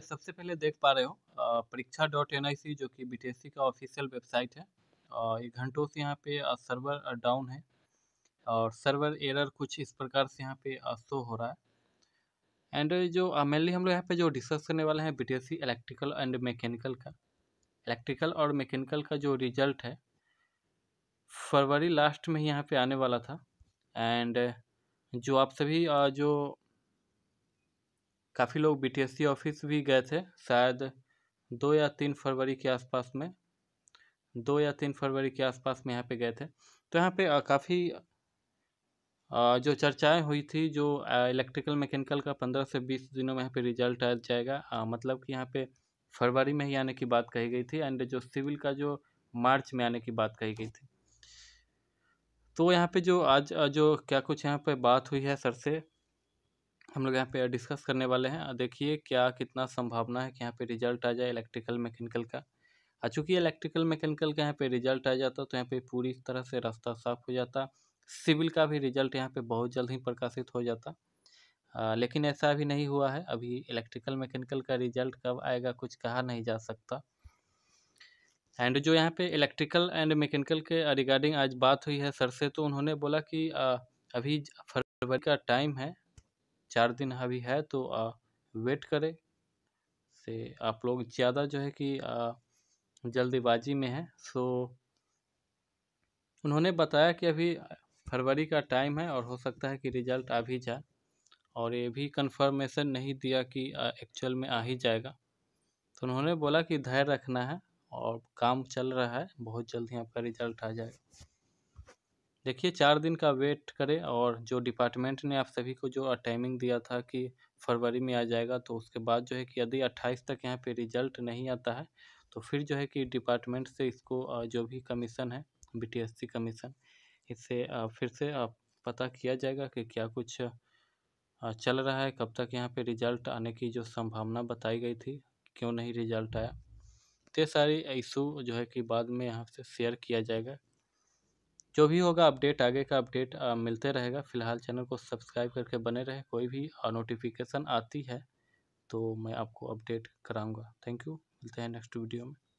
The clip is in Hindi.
सबसे पहले देख पा रहे हो परीक्षा डॉट एन आई सी जो कि बीटीएससी का ऑफिशियल वेबसाइट है और घंटों से यहाँ पे सर्वर डाउन है और सर्वर एरर कुछ इस प्रकार से यहाँ पे शो हो रहा है एंड जो मेनली हम लोग यहाँ पे जो डिस्कस करने वाले हैं बी इलेक्ट्रिकल एंड मैकेनिकल का इलेक्ट्रिकल और मैकेनिकल का जो रिजल्ट है फरवरी लास्ट में ही यहाँ पे आने वाला था एंड जो आप सभी जो काफ़ी लोग बीटीएससी ऑफिस भी गए थे शायद दो या तीन फरवरी के आसपास में दो या तीन फरवरी के आसपास में यहाँ पे गए थे तो यहाँ पे काफ़ी जो चर्चाएं हुई थी जो इलेक्ट्रिकल मैकेनिकल का पंद्रह से बीस दिनों में यहाँ पे रिजल्ट आ जाएगा आ, मतलब कि यहाँ पे फरवरी में ही आने की बात कही गई थी एंड जो सिविल का जो मार्च में आने की बात कही गई थी तो यहाँ पे जो आज जो क्या कुछ यहाँ पे बात हुई है सर से हम लोग यहाँ पे डिस्कस करने वाले हैं देखिए क्या कितना संभावना है कि यहाँ पे रिजल्ट आ जाए इलेक्ट्रिकल मैकेनिकल का और चूँकि इलेक्ट्रिकल मैकेनिकल का यहाँ पे रिजल्ट आ जाता तो यहाँ पे पूरी तरह से रास्ता साफ हो जाता सिविल का भी रिजल्ट यहाँ पे बहुत जल्द ही प्रकाशित हो जाता आ, लेकिन ऐसा अभी नहीं हुआ है अभी इलेक्ट्रिकल मैकेनिकल का रिजल्ट कब आएगा कुछ कहा नहीं जा सकता एंड जो यहाँ पे इलेक्ट्रिकल एंड मैकेनिकल के रिगार्डिंग आज बात हुई है सर से तो उन्होंने बोला कि आ, अभी फरवरी का टाइम है चार दिन अभी है तो आ, वेट करें से आप लोग ज़्यादा जो है कि जल्दबाजी में है सो उन्होंने बताया कि अभी फरवरी का टाइम है और हो सकता है कि रिज़ल्ट आ भी जाए और ये भी कंफर्मेशन नहीं दिया कि एक्चुअल में आ ही जाएगा तो उन्होंने बोला कि धैर्य रखना है और काम चल रहा है बहुत जल्द ही आपका रिज़ल्ट आ जाएगा देखिए चार दिन का वेट करें और जो डिपार्टमेंट ने आप सभी को जो टाइमिंग दिया था कि फरवरी में आ जाएगा तो उसके बाद जो है कि यदि अट्ठाईस तक यहाँ पे रिजल्ट नहीं आता है तो फिर जो है कि डिपार्टमेंट से इसको जो भी कमीशन है बीटीएससी कमीशन इससे फिर से पता किया जाएगा कि क्या कुछ चल रहा है कब तक यहाँ पे रिजल्ट आने की जो संभावना बताई गई थी क्यों नहीं रिजल्ट आया तो ये सारी इशू जो है कि बाद में यहाँ से शेयर किया जाएगा जो भी होगा अपडेट आगे का अपडेट मिलते रहेगा फ़िलहाल चैनल को सब्सक्राइब करके बने रहे कोई भी नोटिफिकेशन आती है तो मैं आपको अपडेट कराऊंगा थैंक यू मिलते हैं नेक्स्ट वीडियो में